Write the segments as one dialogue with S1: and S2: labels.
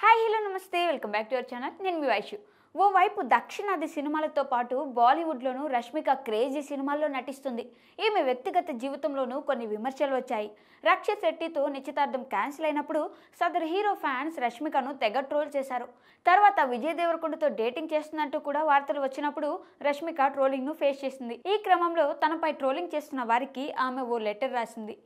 S1: hi hello నమస్తే welcome back to our channel నేను మీ ఓ ఓవైపు దక్షిణాది సినిమాలతో పాటు బాలీవుడ్లోనూ రష్మిక క్రేజీ సినిమాల్లో నటిస్తుంది ఈమె వ్యక్తిగత జీవితంలోనూ కొన్ని విమర్శలు వచ్చాయి రక్షిత్ శెట్టితో నిశ్చితార్థం క్యాన్సిల్ అయినప్పుడు సదరు హీరో ఫ్యాన్స్ రష్మికను తెగ ట్రోల్ చేశారు తర్వాత విజయ్ దేవరకొండతో డేటింగ్ చేస్తున్నట్టు కూడా వార్తలు వచ్చినప్పుడు రష్మిక ట్రోలింగ్ను ఫేస్ చేసింది ఈ క్రమంలో తనపై ట్రోలింగ్ చేస్తున్న వారికి ఆమె ఓ లెటర్ రాసింది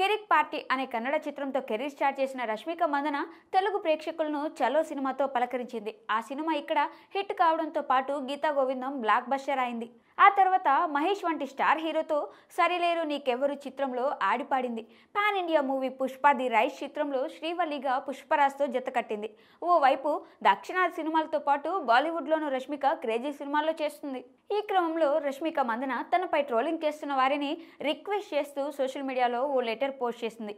S1: కెరిక్ పార్టీ అనే కన్నడ చిత్రంతో కెరీర్ స్టార్ట్ చేసిన రష్మిక మందన తెలుగు ప్రేక్షకులను చలో సినిమాతో పలకరించింది ఆ సినిమా ఇక్కడ హిట్ కావడంతో పాటు గీతా గోవిందం బ్లాక్ బస్టర్ అయింది ఆ తర్వాత మహేష్ వంటి స్టార్ హీరోతో సరిలేరు నీకెవ్వరు చిత్రంలో ఆడిపాడింది pan India movie Pushpa the rise చిత్రంలో శ్రీవల్లిగా పుష్పరాజ్తో జతకట్టింది ఓవైపు దక్షిణాది సినిమాలతో పాటు బాలీవుడ్లోనూ రష్మిక క్రేజీ సినిమాల్లో చేస్తుంది ఈ క్రమంలో రష్మిక మందన తనపై ట్రోలింగ్ చేస్తున్న వారిని రిక్వెస్ట్ చేస్తూ సోషల్ మీడియాలో ఓ లెటర్ పోస్ట్ చేసింది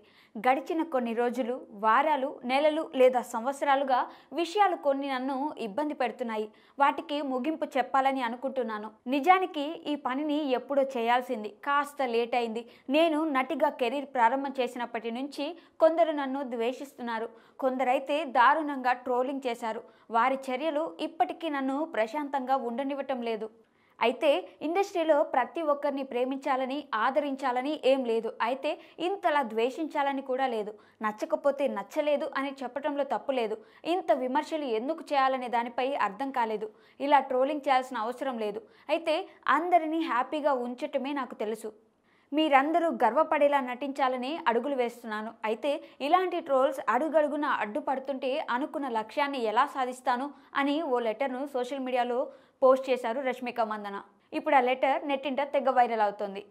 S1: గడిచిన కొన్ని రోజులు వారాలు నెలలు లేదా సంవత్సరాలుగా విషయాలు కొన్ని నన్ను ఇబ్బంది పెడుతున్నాయి వాటికి ముగింపు చెప్పాలని అనుకుంటున్నాను నిజానికి నిజానికి ఈ పనిని ఎప్పుడో చేయాల్సింది కాస్త లేట్ అయింది నేను నటిగా కెరీర్ ప్రారంభం చేసినప్పటి నుంచి కొందరు నన్ను ద్వేషిస్తున్నారు కొందరైతే దారుణంగా ట్రోలింగ్ చేశారు వారి చర్యలు ఇప్పటికీ నన్ను ప్రశాంతంగా ఉండనివ్వటం లేదు అయితే ఇండస్ట్రీలో ప్రతి ఒక్కరిని ప్రేమించాలని ఆదరించాలని ఏం లేదు అయితే ఇంతలా ద్వేషించాలని కూడా లేదు నచ్చకపోతే నచ్చలేదు అని చెప్పడంలో తప్పు లేదు ఇంత విమర్శలు ఎందుకు చేయాలనే దానిపై అర్థం కాలేదు ఇలా ట్రోలింగ్ చేయాల్సిన అవసరం లేదు అయితే అందరినీ హ్యాపీగా ఉంచటమే నాకు తెలుసు మీరందరూ గర్వపడేలా నటించాలని అడుగులు వేస్తున్నాను అయితే ఇలాంటి ట్రోల్స్ అడుగడుగున అడ్డుపడుతుంటే అనుకున్న లక్ష్యాన్ని ఎలా సాధిస్తాను అని ఓ లెటర్ను సోషల్ మీడియాలో పోస్ట్ చేశారు రష్మిక మందన ఇప్పుడు ఆ లెటర్ నెట్టింట తెగ వైరల్ అవుతుంది